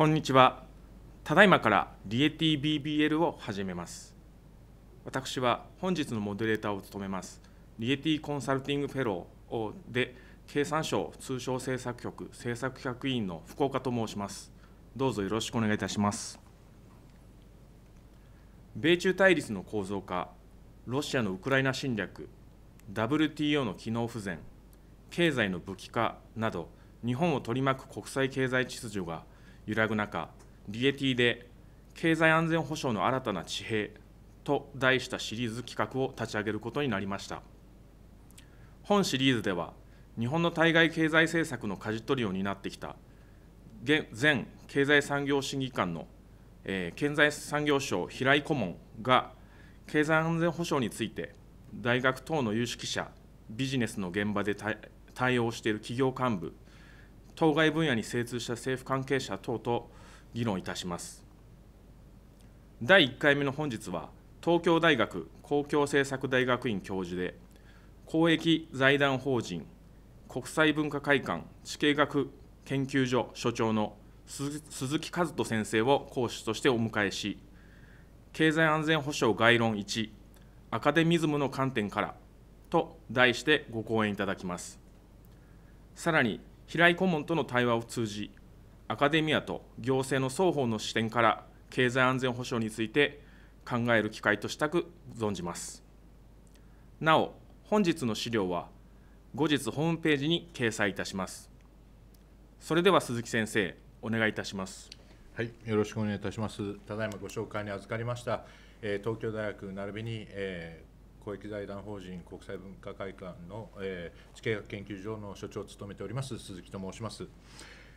こんにちは。ただいまからリエティ BBL を始めます。私は本日のモデレーターを務めます、リエティコンサルティングフェローで経産省通商政策局政策局員の福岡と申します。どうぞよろしくお願いいたします。米中対立の構造化、ロシアのウクライナ侵略、WTO の機能不全、経済の武器化など、日本を取り巻く国際経済秩序が揺らぐ中、リエティで経済安全保障の新たな地平と題したシリーズ企画を立ち上げることになりました。本シリーズでは、日本の対外経済政策の舵取りを担ってきた前経済産業審議官の、えー、経済産業省平井顧問が経済安全保障について大学等の有識者ビジネスの現場で対応している企業幹部当該分野に精通した政府関係者等と議論いたします。第1回目の本日は、東京大学公共政策大学院教授で、公益財団法人国際文化会館地形学研究所所長の鈴木和人先生を講師としてお迎えし、経済安全保障概論1、アカデミズムの観点からと題してご講演いただきます。さらに、平井顧問との対話を通じ、アカデミアと行政の双方の視点から経済安全保障について考える機会としたく存じます。なお、本日の資料は後日ホームページに掲載いたします。それでは鈴木先生、お願いいたします。はい、よろしくお願いいたします。ただいまご紹介に預かりました、え東京大学並びに、え公益財団法人国際文化会館の、えー、地形学研究所の所長を務めております鈴木と申します。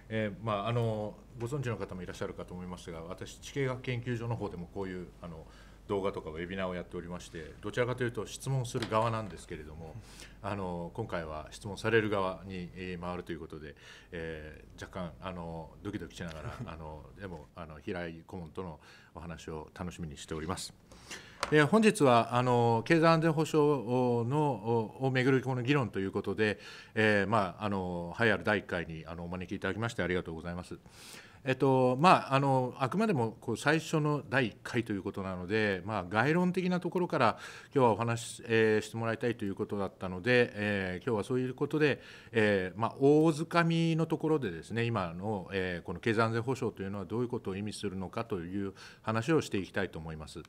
えー、まあ、あのご存知の方もいらっしゃるかと思いますが私地形学研究所の方でもこういうあの動画とかウェビナーをやっておりましてどちらかというと質問する側なんですけれどもあの今回は質問される側に回るということで、えー、若干あのドキドキしながらあのでもあの平井顧問とのお話を楽しみにしております。本日はあの経済安全保障のをめぐるこの議論ということで、えーまあ、あの栄えある第1回にあのお招きいただきましてありがとうございます。えっとまあ、あのあくまでもこう最初の第1回ということなので、まあ、概論的なところから今日はお話し,、えー、してもらいたいということだったので、えー、今日はそういうことで、えーまあ、大掴かみのところでですね今の,、えー、この経済安全保障というのはどういうことを意味するのかという話をしていきたいと思います。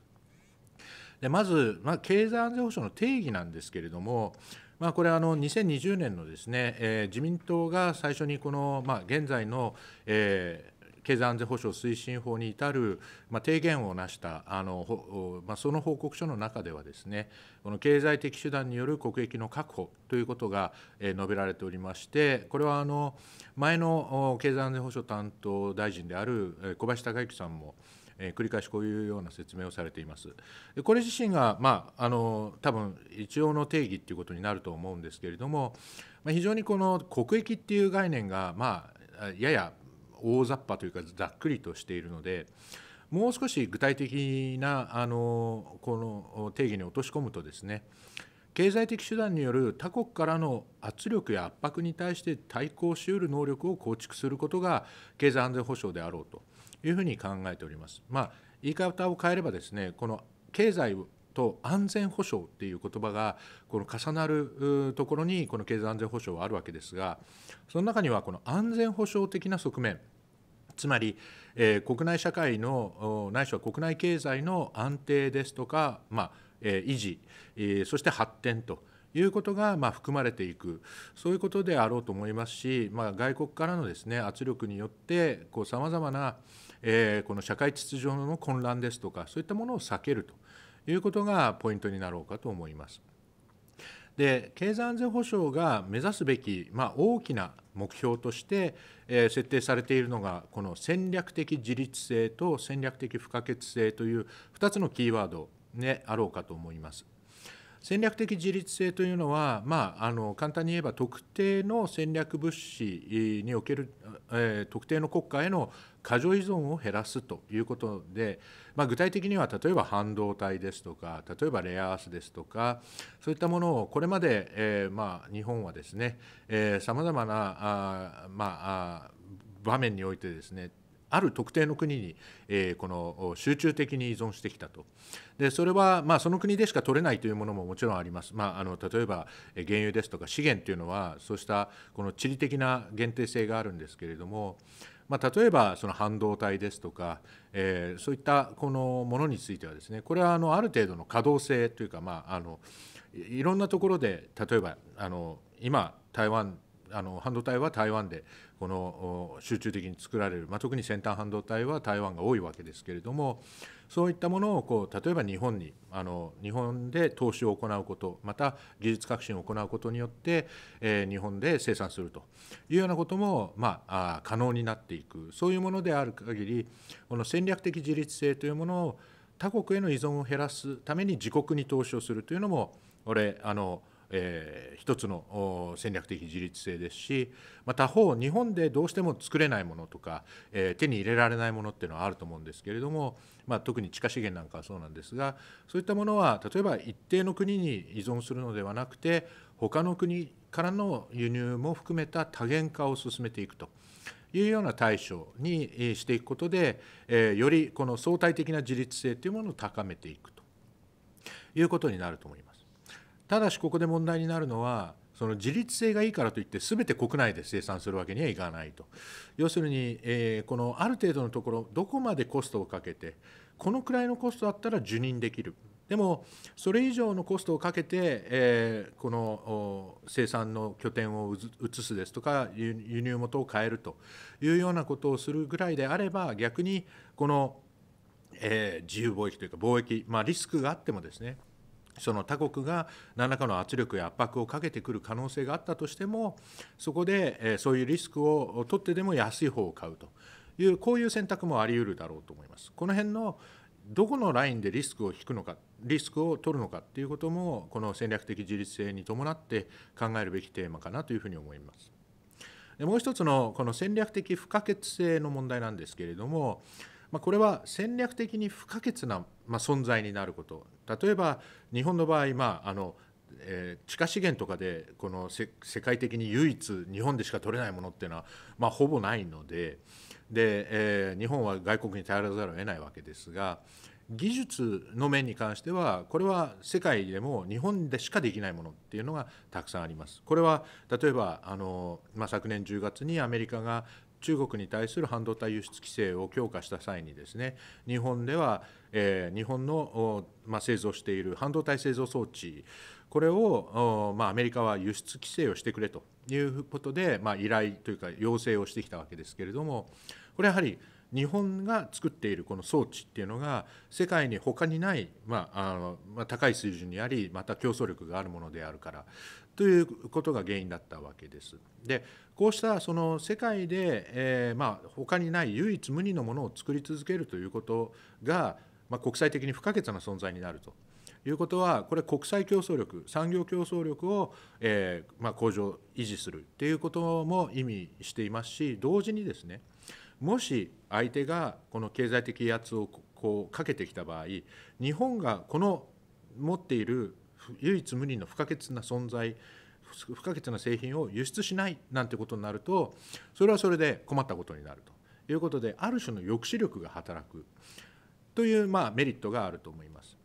でまず、まあ、経済安全保障の定義なんですけれども、まあ、これあの、2020年のですね、えー、自民党が最初にこの、まあ、現在の、えー経済安全保障推進法に至る、まあ、提言をなしたあの、まあ、その報告書の中ではですねこの経済的手段による国益の確保ということが、述べられておりましてこれはあの前の経済安全保障担当大臣である小林孝之さんもえ繰り返しこういうような説明をされています。これ自身が、まあ、あの多分一応の定義っていうことになると思うんですけれども、ま非常にこの国益っていう概念が、まあ、やや大雑把というかざっくりとしているのでもう少し具体的なあのこの定義に落とし込むとですね経済的手段による他国からの圧力や圧迫に対して対抗しうる能力を構築することが経済安全保障であろうと。いうふうに考えております。まあ、言い方を変えればですねこの経済と安全保障っていう言葉がこの重なるところにこの経済安全保障はあるわけですがその中にはこの安全保障的な側面つまり、えー、国内社会のないしは国内経済の安定ですとか、まあえー、維持、えー、そして発展ということがま含まれていくそういうことであろうと思いますし、まあ、外国からのですね圧力によってさまざまな、えー、この社会秩序の混乱ですとかそういったものを避けるということがポイントになろうかと思います。で経済安全保障が目指すべき、まあ、大きな目標として、えー、設定されているのがこの戦略的自立性と戦略的不可欠性という2つのキーワードであろうかと思います。戦略的自律性というのは、まあ、あの簡単に言えば特定の戦略物資における、えー、特定の国家への過剰依存を減らすということで、まあ、具体的には例えば半導体ですとか例えばレアアースですとかそういったものをこれまで、えー、まあ、日本はですねさまざまなあ、まあ、場面においてですねある特定の国に、えー、この集中的に依存してきたと、でそれは、まあ、その国でしか取れないというものももちろんあります、まあ、あの例えば原油ですとか資源というのは、そうしたこの地理的な限定性があるんですけれども、まあ、例えばその半導体ですとか、えー、そういったこのものについてはですねこれはあのある程度の可動性というか、まあ、あのいろんなところで例えばあの今台湾あの半導体は台湾でこの集中的に作られる、まあ、特に先端半導体は台湾が多いわけですけれどもそういったものをこう例えば日本にあの日本で投資を行うことまた技術革新を行うことによって、えー、日本で生産するというようなことも、まあ、あ可能になっていくそういうものである限りこの戦略的自立性というものを他国への依存を減らすために自国に投資をするというのもこれあのえー、一つの戦略的自立性ですしまた方日本でどうしても作れないものとか、えー、手に入れられないものっていうのはあると思うんですけれども、まあ、特に地下資源なんかはそうなんですがそういったものは例えば一定の国に依存するのではなくて他の国からの輸入も含めた多元化を進めていくと。いうような対処にしていくことで、えー、よりこの相対的な自立性というものを高めていくということになると思います。ただしここで問題になるのはその自立性がいいからといって全て国内で生産するわけにはいかないと要するに、えー、このある程度のところどこまでコストをかけてこのくらいのコストだったら受任できるでもそれ以上のコストをかけて、えー、この生産の拠点を移すですとか輸入元を変えるというようなことをするぐらいであれば逆にこの、えー、自由貿易というか貿易、まあ、リスクがあってもですねその他国が何らかの圧力や圧迫をかけてくる可能性があったとしてもそこでそういうリスクを取ってでも安い方を買うというこういう選択もあり得るだろうと思います。この辺のどこのラインでリスクを引くのかリスクを取るのかっていうこともこの戦略的自立性に伴って考えるべきテーマかなというふうに思います。でもう一つのこの戦略的不可欠性の問題なんですけれどもまあ、これは戦略的に不可欠な、まあ、存在になること例えば日本の場合、まああのえー、地下資源とかでこの世界的に唯一日本でしか取れないものっていうのは、まあ、ほぼないのでで、えー、日本は外国に頼らざるを得ないわけですが技術の面に関してはこれは世界でも日本でしかできないものっていうのがたくさんあります。これは例えばあの、まあ、昨年10月にアメリカが中国に対する半導体輸出規制を強化した際にですね日本では、えー、日本の、まあ、製造している半導体製造装置これを、まあ、アメリカは輸出規制をしてくれということで、まあ、依頼というか要請をしてきたわけですけれどもこれやはり日本が作っているこの装置っていうのが世界に他にない、まああのまあ、高い水準にありまた競争力があるものであるからということが原因だったわけです。でこうしたその世界で、えー、まあ、他にない唯一無二のものを作り続けるということが、まあ、国際的に不可欠な存在になるということはこれ国際競争力産業競争力を、えー、まあ、向上維持するっていうことも意味していますし同時にですねもし相手がこの経済的威圧をこうかけてきた場合日本がこの持っている唯一無二の不可欠な存在不可欠な製品を輸出しないなんてことになるとそれはそれで困ったことになるということである種の抑止力が働くというまあメリットがあると思います。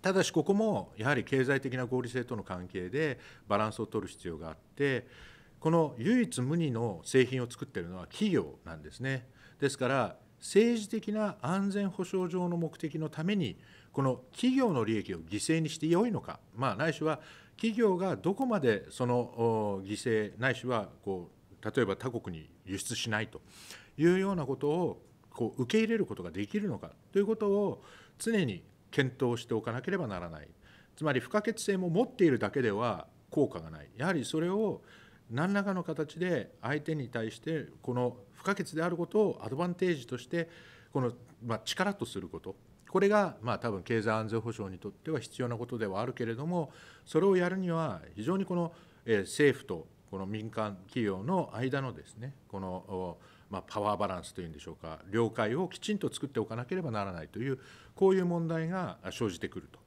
ただしここもやはり経済的な合理性との関係でバランスを取る必要があってこの唯一無二の製品を作ってるのは企業なんですね。ですから政治的な安全保障上の目的のためにこの企業の利益を犠牲にしてよいのか、まあ、ないしは企業がどこまでその犠牲、ないしはこう例えば他国に輸出しないというようなことをこう受け入れることができるのかということを常に検討しておかなければならない、つまり不可欠性も持っているだけでは効果がない、やはりそれを何らかの形で相手に対してこの不可欠であることをアドバンテージとしてこの、ま力とすることこれがまあ多分経済安全保障にとっては必要なことではあるけれどもそれをやるには非常にこの政府とこの民間企業の間のですねこのまあ、パワーバランスというんでしょうか了解をきちんと作っておかなければならないというこういう問題が生じてくると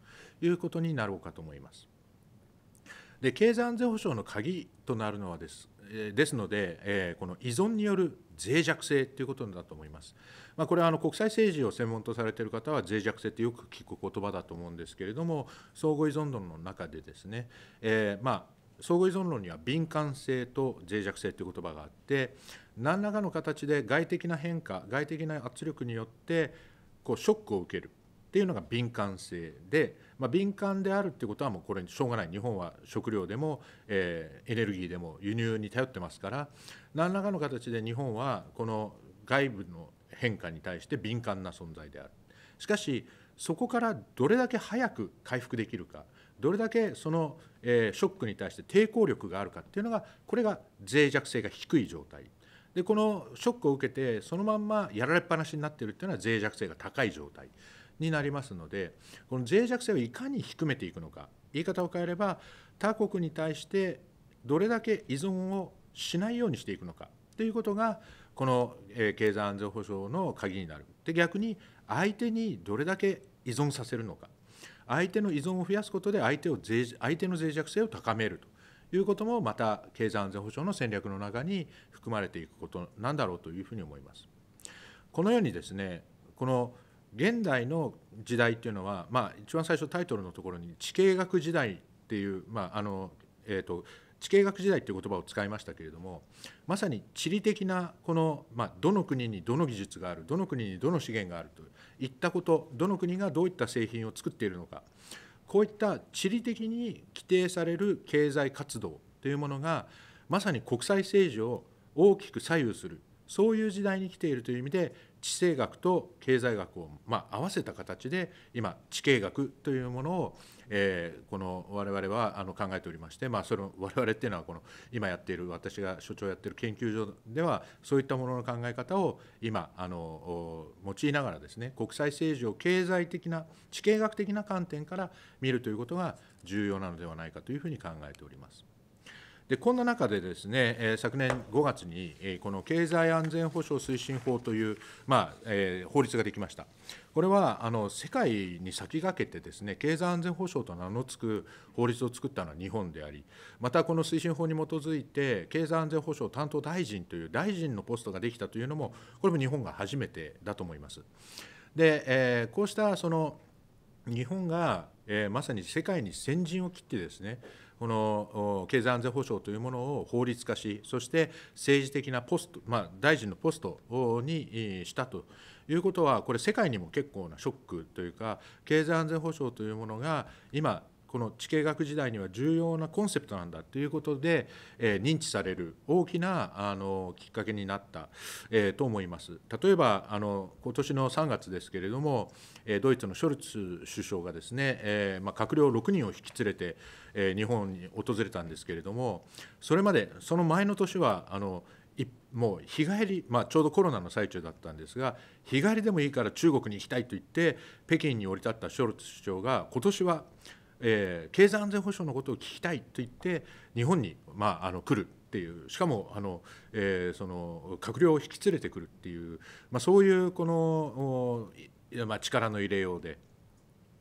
いうことになろうかと思います。で経済安全保障の鍵となるのはですですので、えこの依存による脆弱性ということだと思います。まあ、これはあの国際政治を専門とされている方は脆弱性ってよく聞く言葉だと思うんですけれども相互依存論の中でですね、えー、まあ相互依存論には敏感性と脆弱性という言葉があって何らかの形で外的な変化外的な圧力によってこうショックを受けるっていうのが敏感性で、まあ、敏感であるっていうことはもうこれしょうがない日本は食料でも、えー、エネルギーでも輸入に頼ってますから何らかの形で日本はこの外部の変化に対して敏感な存在である。しかしそこからどれだけ早く回復できるかどれだけその、えー、ショックに対して抵抗力があるかっていうのがこれが脆弱性が低い状態でこのショックを受けてそのまんまやられっぱなしになっているっていうのは脆弱性が高い状態になりますのでこの脆弱性をいかに低めていくのか言い方を変えれば他国に対してどれだけ依存をしないようにしていくのかということがこの経済安全保障の鍵になるで逆に相手にどれだけ依存させるのか相手の依存を増やすことで相手を相手の脆弱性を高めるということもまた経済安全保障の戦略の中に含まれていくことなんだろうというふうに思います。このようにですねこの現代の時代っていうのは、まあ、一番最初タイトルのところに地形学時代っていう、まああのえーと、地形学時代っていう言葉を使いましたけれどもまさに地理的なこの、まあ、どの国にどの技術があるどの国にどの資源があるといったことどの国がどういった製品を作っているのかこういった地理的に規定される経済活動というものがまさに国際政治を大きく左右するそういう時代に来ているという意味で地政学と経済学を、まあ、合わせた形で今地形学というものを、えこの我々はあの考えておりまして、まあ、それ我々っていうのはこの今やっている私が所長やってる研究所ではそういったものの考え方を今あの用いながらですね国際政治を経済的な地形学的な観点から見るということが重要なのではないかというふうに考えております。でこんな中でですね、え昨年5月に、えこの経済安全保障推進法という、まあ、えー、法律ができました。これはあの世界に先駆けてですね経済安全保障と名の付く法律を作ったのは日本でありまたこの推進法に基づいて経済安全保障担当大臣という大臣のポストができたというのもこれも日本が初めてだと思います。で、えー、こうしたその日本が、えー、まさに世界に先陣を切ってですねこの経済安全保障というものを法律化し、そして政治的なポスト、まあ、大臣のポストにしたということは、これ、世界にも結構なショックというか、経済安全保障というものが今、この地形学時代には重要なコンセプトなんだということで、え認知される大きなあのきっかけになった、えと思います。例えばあの今年の3月ですけれども、えドイツのショルツ首相がですね、えま閣僚6人を引き連れて、え日本に訪れたんですけれどもそれまでその前の年はあのもう日帰り、まあ、ちょうどコロナの最中だったんですが日帰りでもいいから中国に行きたいと言って北京に降り立ったショルツ首相が今年はえー、経済安全保障のことを聞きたいと言って日本に、まあ、あの来るっていうしかもあの、えー、その閣僚を引き連れてくるっていう、まあ、そういうこの、まあ、力の入れようで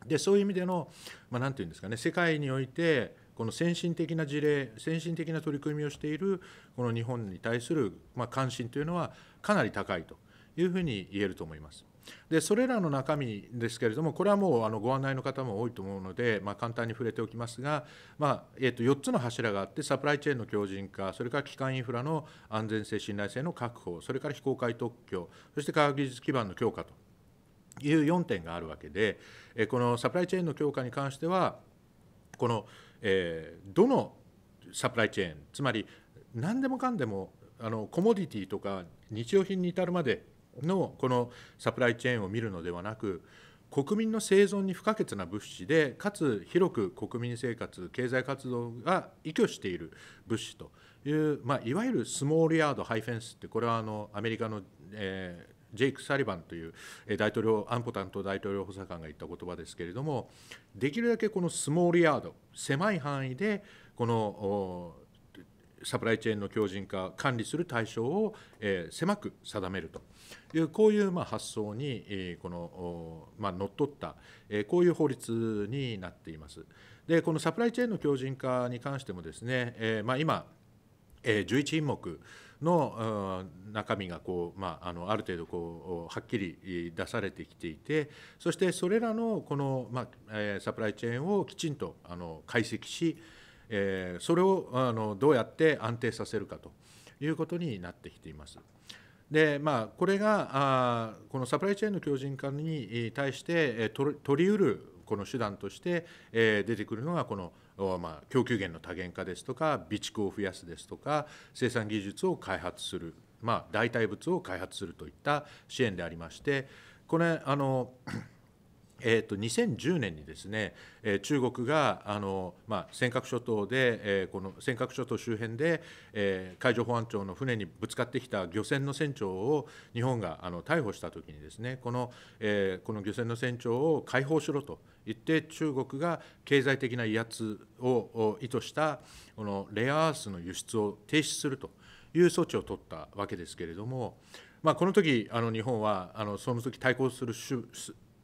でそういう意味での何、まあ、て言うんですかね世界においてこの先進的な事例先進的な取り組みをしているこの日本に対する、ま関心というのはかなり高いというふうに言えると思います。でそれらの中身ですけれどもこれはもうあのご案内の方も多いと思うので、まあ、簡単に触れておきますが、まあ、えー、と4つの柱があってサプライチェーンの強靭化それから基幹インフラの安全性信頼性の確保それから非公開特許そして科学技術基盤の強化という4点があるわけでこのサプライチェーンの強化に関してはこの、えー、どのサプライチェーンつまり何でもかんでもあのコモディティとか日用品に至るまでのこのサプライチェーンを見るのではなく国民の生存に不可欠な物資でかつ広く国民生活経済活動が依拠している物資という、まあ、いわゆるスモールヤードハイフェンスってこれはあのアメリカの、えージェイク・サリバンという大統領安保担当大統領補佐官が言った言葉ですけれどもできるだけこのスモールヤード狭い範囲でこのサプライチェーンの強靭化管理する対象を、え狭く定めるというこういうま発想に、このまあのっとった、えこういう法律になっています。でこのサプライチェーンの強靭化に関してもですね、えまあ今、え11品目の中身がこう、まあ、あのある程度こうはっきり出されてきていてそしてそれらのこの、まあえサプライチェーンをきちんとあの解析し、えー、それをあのどうやって安定させるかということになってきています。でまあ、これがあこのサプライチェーンの強靭化に対して取りうるこの手段として、え出てくるのがこのまあ、供給源の多元化ですとか備蓄を増やすですとか生産技術を開発する、まあ、代替物を開発するといった支援でありましてこれあのえー、と2010年にですね、え中国があの、まあ、尖閣諸島で、えこの尖閣諸島周辺で、え海上保安庁の船にぶつかってきた漁船の船長を日本があの逮捕したときにですねこの、えこの漁船の船長を解放しろと言って中国が経済的な威圧を意図したこのレアアースの輸出を停止するという措置を取ったわけですけれども、まあ、この時あの日本はあのその時対抗する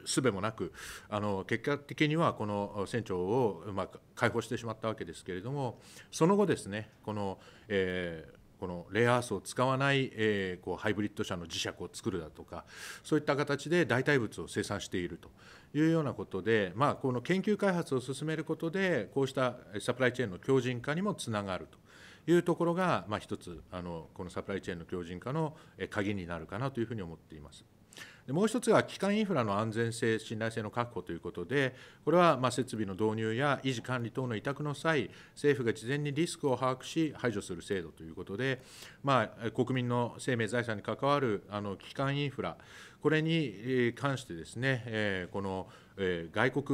すべもなくあの結果的にはこの船長を、うまく解放してしまったわけですけれどもその後ですねこの、えーこのレアアースを使わない、えー、こうハイブリッド車の磁石を作るだとかそういった形で代替物を生産しているというようなことで、まあ、この研究開発を進めることでこうしたサプライチェーンの強靭化にもつながるというところが、まあ、一つあのこのサプライチェーンの強靭化の鍵になるかなというふうに思っています。もう一つが基幹インフラの安全性、信頼性の確保ということで、これはま設備の導入や維持管理等の委託の際、政府が事前にリスクを把握し、排除する制度ということで、まあ、国民の生命、財産に関わるあの基幹インフラ、これに関してですね、この外国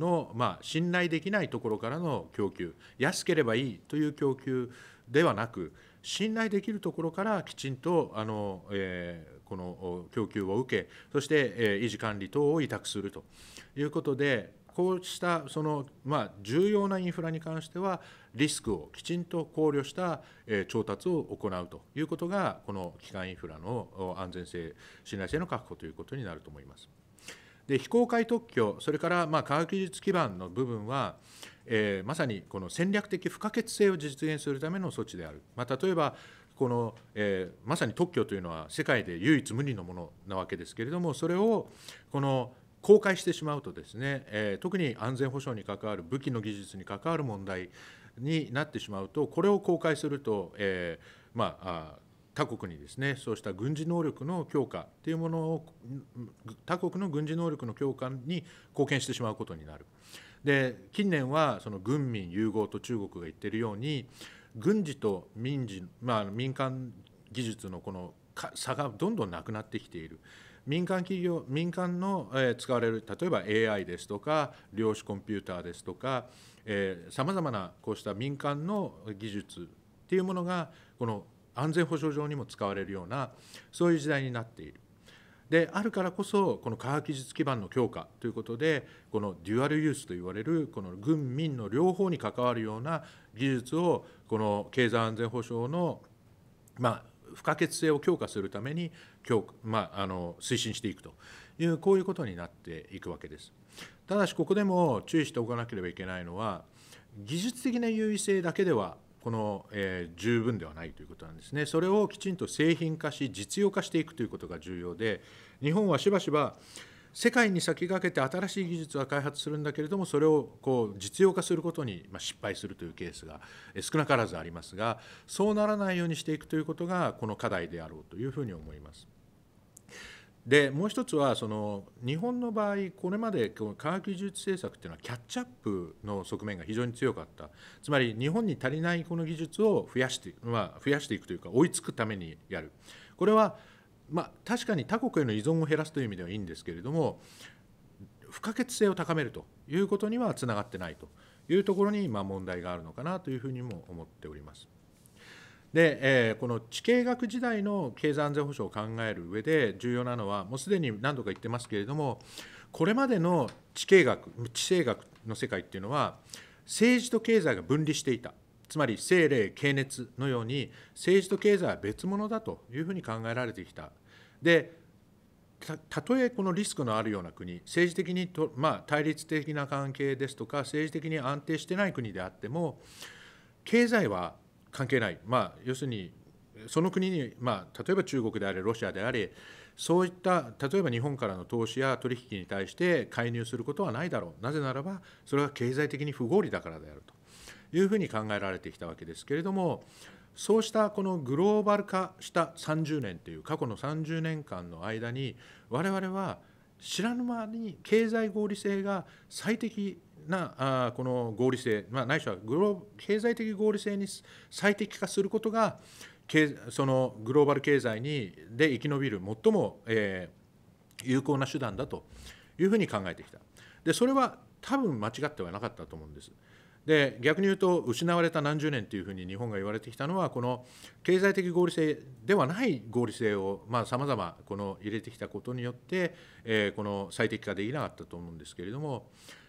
のま信頼できないところからの供給、安ければいいという供給ではなく、信頼できるところからきちんとあの、えー、この供給を受けそして、えー、維持管理等を委託するということでこうしたその、まあ、重要なインフラに関してはリスクをきちんと考慮した、えー、調達を行うということがこの基幹インフラの安全性信頼性の確保ということになると思います。で非公開特許それからまあ科学技術基盤の部分はえー、まさにこの戦略的不可欠性を実現するための措置である、まあ、例えばこの、えー、まさに特許というのは世界で唯一無二のものなわけですけれどもそれをこの公開してしまうとですね、えー、特に安全保障に関わる武器の技術に関わる問題になってしまうとこれを公開すると、えー、まあ他国にですねそうした軍事能力の強化というものを他国の軍事能力の強化に貢献してしまうことになる。で近年はその軍民融合と中国が言っているように軍事と民事、まあ、民間技術のこの差がどんどんなくなってきている。民間企業民間の使われる例えば AI ですとか量子コンピューターですとかさまざまなこうした民間の技術っていうものがこの安全保障上にも使われるようなそういう時代になっている。であるからこそこの科学技術基盤の強化ということでこのデュアルユースといわれるこの軍民の両方に関わるような技術をこの経済安全保障のまあ不可欠性を強化するために強、まあ、あの推進していくというこういうことになっていくわけです。ただしここでも注意しておかなければいけないのは技術的な優位性だけではこの、えー、十分ではないということなんですね。それをきちんと製品化し、実用化していくということが重要で、日本はしばしば世界に先駆けて新しい技術は開発するんだけれども、それをこう実用化することに失敗するというケースが少なからずありますが、そうならないようにしていくということが、この課題であろうというふうに思います。でもう一つはその日本の場合これまで科学技術政策っていうのはキャッチアップの側面が非常に強かったつまり日本に足りないこの技術を増やして,、まあ、増やしていくというか追いつくためにやるこれは、まあ、確かに他国への依存を減らすという意味ではいいんですけれども不可欠性を高めるということにはつながってないというところに、ま問題があるのかなというふうにも思っております。で、えー、この地形学時代の経済安全保障を考える上で重要なのはもうすでに何度か言ってますけれどもこれまでの地形学地政学の世界っていうのは政治と経済が分離していたつまり政令経熱のように政治と経済は別物だというふうに考えられてきた。でたとえこのリスクのあるような国、政治的にと、まあ、対立的な関係ですとか、政治的に安定してない国であっても、経済は関係ない、まあ、要するにその国に、まあ、例えば中国であれ、ロシアであれ、そういった例えば日本からの投資や取引に対して介入することはないだろう、なぜならば、それは経済的に不合理だからであるというふうに考えられてきたわけですけれども、そうしたこのグローバル化した30年という過去の30年間の間に、我々は知らぬ間に経済合理性が最適なあこの合理性、まあ、ないしはグロ経済的合理性に最適化することがそのグローバル経済にで生き延びる最も、えー、有効な手段だというふうに考えてきたでそれは多分間違ってはなかったと思うんです。で逆に言うと失われた何十年というふうに日本が言われてきたのはこの経済的合理性ではない合理性をさまざ、まこの入れてきたことによって、えこの最適化できなかったと思うんですけれども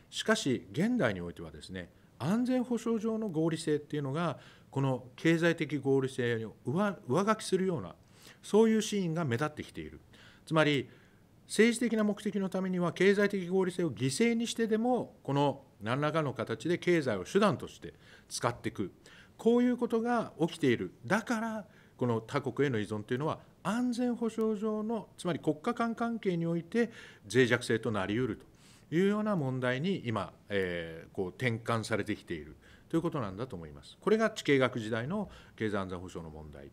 しかし現代においてはですね安全保障上の合理性っていうのがこの経済的合理性を上書きするようなそういうシーンが目立ってきているつまり政治的な目的のためには経済的合理性を犠牲にしてでもこの何らかの形で経済を手段として使っていくこういうことが起きているだからこの他国への依存というのは安全保障上のつまり国家間関係において脆弱性となりうるというような問題に今、えー、こう転換されてきているということなんだと思います。これが地形学時代の経済安全保障の問題。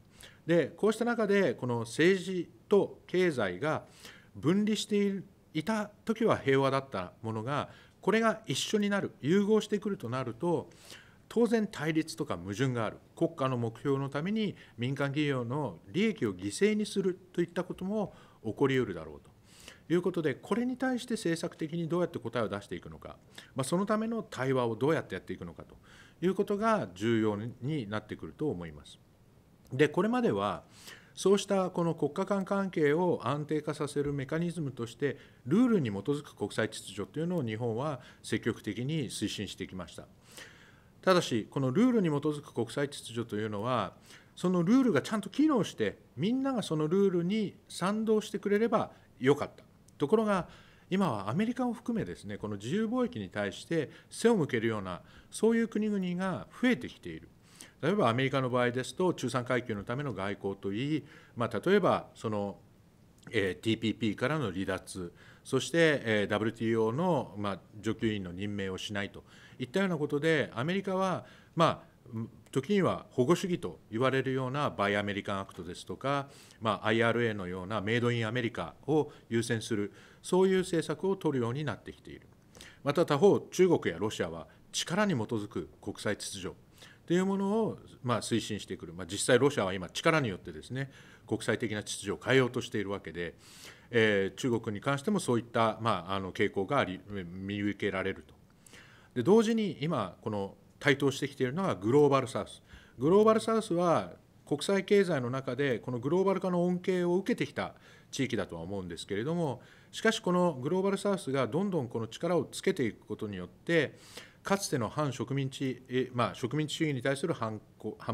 で、こうした中で、この政治と経済が分離していた時は平和だったものが、これが一緒になる、融合してくるとなると、当然対立とか矛盾がある国家の目標のために民間企業の利益を犠牲にするといったことも起こりうるだろうということでこれに対して政策的にどうやって答えを出していくのか、まあ、そのための対話をどうやってやっていくのかということが重要になってくると思います。でこれまではそうしたこの国家間関係を安定化させるメカニズムとしてルールに基づく国際秩序というのを日本は積極的に推進してきました。ただしこのルールに基づく国際秩序というのはそのルールがちゃんと機能してみんながそのルールに賛同してくれればよかったところが今はアメリカを含めですねこの自由貿易に対して背を向けるようなそういう国々が増えてきている。例えばアメリカの場合ですと中産階級のための外交といい、まあ、例えばその、えー、TPP からの離脱そして、えー、WTO の、まあ、上員の任命をしないといったようなことでアメリカは、まあ時には保護主義と言われるようなバイアメリカンアクトですとか、まあ、IRA のようなメイドインアメリカを優先するそういう政策を取るようになってきているまた他方中国やロシアは力に基づく国際秩序というものをま推進してくる、まあ、実際ロシアは今力によってですね国際的な秩序を変えようとしているわけで、えー、中国に関してもそういったまああの傾向があり見受けられると。で同時に今この台頭してきているのがグローバルサウス。グローバルサウスは国際経済の中でこのグローバル化の恩恵を受けてきた地域だとは思うんですけれどもしかしこのグローバルサウスがどんどんこの力をつけていくことによってかつての反植民地、まあ、植民地主義に対する反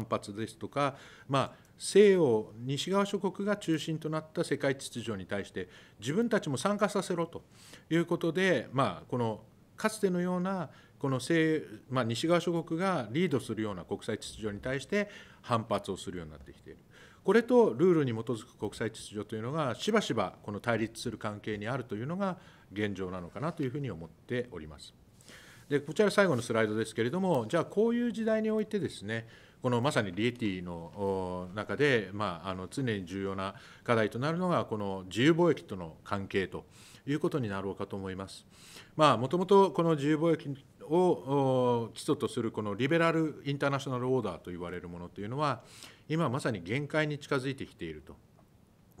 発ですとか、まあ、西欧西側諸国が中心となった世界秩序に対して自分たちも参加させろということで、まあ、このかつてのようなこの西,、まあ、西側諸国がリードするような国際秩序に対して反発をするようになってきている。これとルールに基づく国際秩序というのがしばしばこの対立する関係にあるというのが現状なのかなというふうに思っております。でこちら最後のスライドですけれどもじゃあこういう時代においてですねこのまさにリエティの中で、まあ、あの常に重要な課題となるのがこの自由貿易との関係ということになろうかと思います。まあ、もともとこの自由貿易を基礎とするこのリベラル・インターナショナル・オーダーと言われるものというのは今まさに限界に近づいてきていると。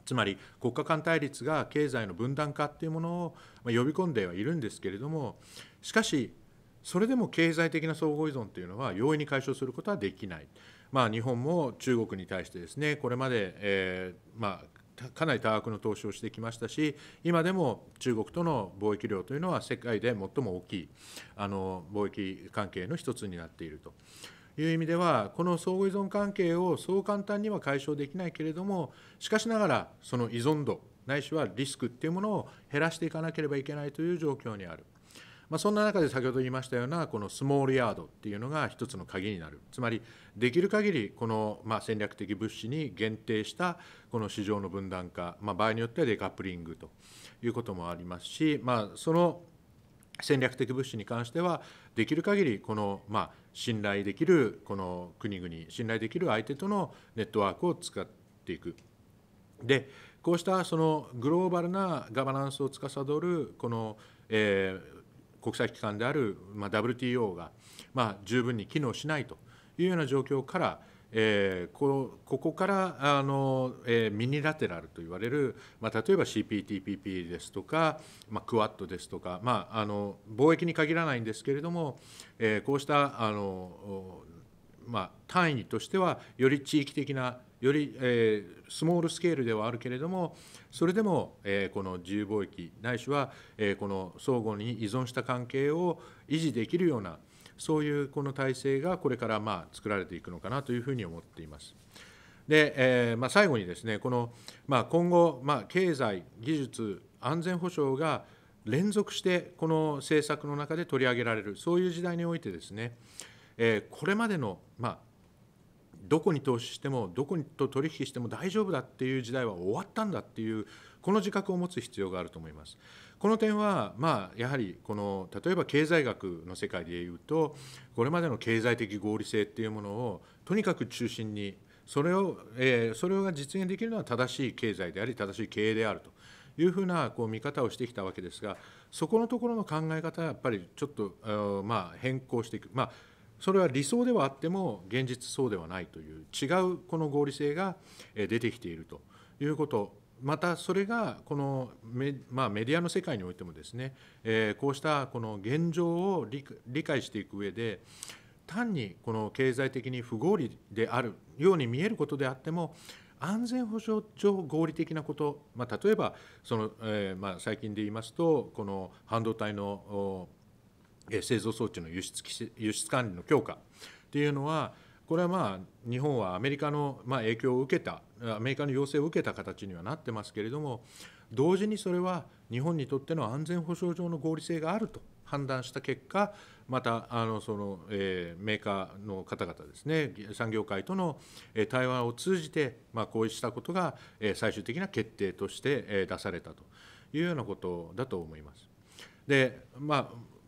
つまり国家間対立が経済の分断化というものを呼び込んではいるんですけれどもしかしそれでも経済的な相互依存というのは容易に解消することはできない。まあ、日本も中国に対してですねこれまで、えーまあ、かなり多額の投資をしてきましたし、今でも中国との貿易量というのは世界で最も大きいあの貿易関係の一つになっていると。いう意味では、この相互依存関係をそう簡単には解消できないけれども、しかしながら、その依存度、ないしはリスクっていうものを減らしていかなければいけないという状況にある。まあ、そんな中で先ほど言いましたようなこのスモールヤードっていうのが一つの鍵になるつまりできる限りこのまあ戦略的物資に限定したこの市場の分断化、まあ、場合によってはデカップリングということもありますし、まあ、その戦略的物資に関してはできる限りこのまあ信頼できるこの国々信頼できる相手とのネットワークを使っていく。でこうしたそのグローバルなガバナンスを司るこの、えー、国際機関である、まあ、WTO が、まあ、十分に機能しないというような状況から、えー、こここからあの、えー、ミニラテラルといわれる、まあ、例えば CPTPP ですとか、まあ、クワッドですとか、まあ、あの貿易に限らないんですけれども、えー、こうしたあの、まあ、単位としてはより地域的なより、えー、スモールスケールではあるけれども、それでも、えー、この自由貿易ないしは、えー、この相互に依存した関係を維持できるようなそういうこの体制がこれからまあ作られていくのかなというふうに思っています。で、えー、まあ、最後にですねこの、まあ、今後、まあ、経済技術安全保障が連続してこの政策の中で取り上げられるそういう時代においてですね、えこれまでの、まあ、どこに投資してもどこにと取引しても大丈夫だっていう時代は終わったんだっていうこの自覚を持つ必要があると思います。この点は、まあ、やはりこの例えば経済学の世界でいうとこれまでの経済的合理性っていうものをとにかく中心にそれを、えー、それが実現できるのは正しい経済であり正しい経営であるというふうなこう見方をしてきたわけですがそこのところの考え方はやっぱりちょっと、まあ、変更していく。まあそれは理想ではあっても現実そうではないという違うこの合理性が出てきているということまたそれがこのメ,、まあ、メディアの世界においてもですね、えこうしたこの現状を理解していく上で単にこの経済的に不合理であるように見えることであっても安全保障上合理的なこと、まあ、例えばその、えーまあ、最近で言いますとこの半導体の製造装置の輸出輸出管理の強化っていうのは、これはまあ日本はアメリカのま影響を受けた、アメリカの要請を受けた形にはなってますけれども、同時にそれは日本にとっての安全保障上の合理性があると判断した結果、またあのその、えメーカーの方々ですね、産業界との、え対話を通じて、ま合意したことが、え最終的な決定として、え出されたというようなことだと思います。でまあ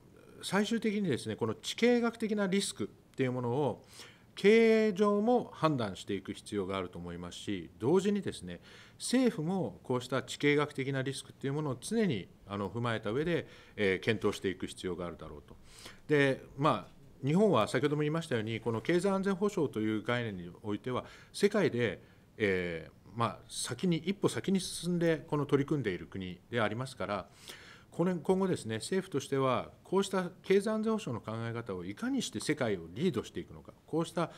最終的にですねこの地形学的なリスクっていうものを経営上も判断していく必要があると思いますし同時にですね政府もこうした地形学的なリスクというものを常にあの踏まえた上で、えー、検討していく必要があるだろうと。でまあ日本は先ほども言いましたようにこの経済安全保障という概念においては世界で、えーまあ、先に一歩先に進んでこの取り組んでいる国でありますから今後ですね政府としてはこうした経済安全保障の考え方をいかにして世界をリードしていくのかこうした、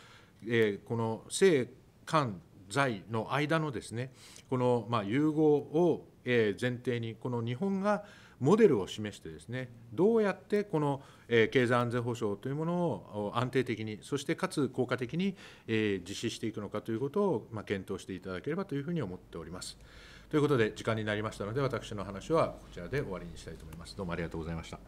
えー、この政官財の間のですねこの、まあ、融合を、前提にこの日本がモデルを示してですねどうやってこの、経済安全保障というものを安定的にそしてかつ効果的に、実施していくのかということを、検討していただければというふうに思っております。ということで時間になりましたので私の話はこちらで終わりにしたいと思います。どうもありがとうございました。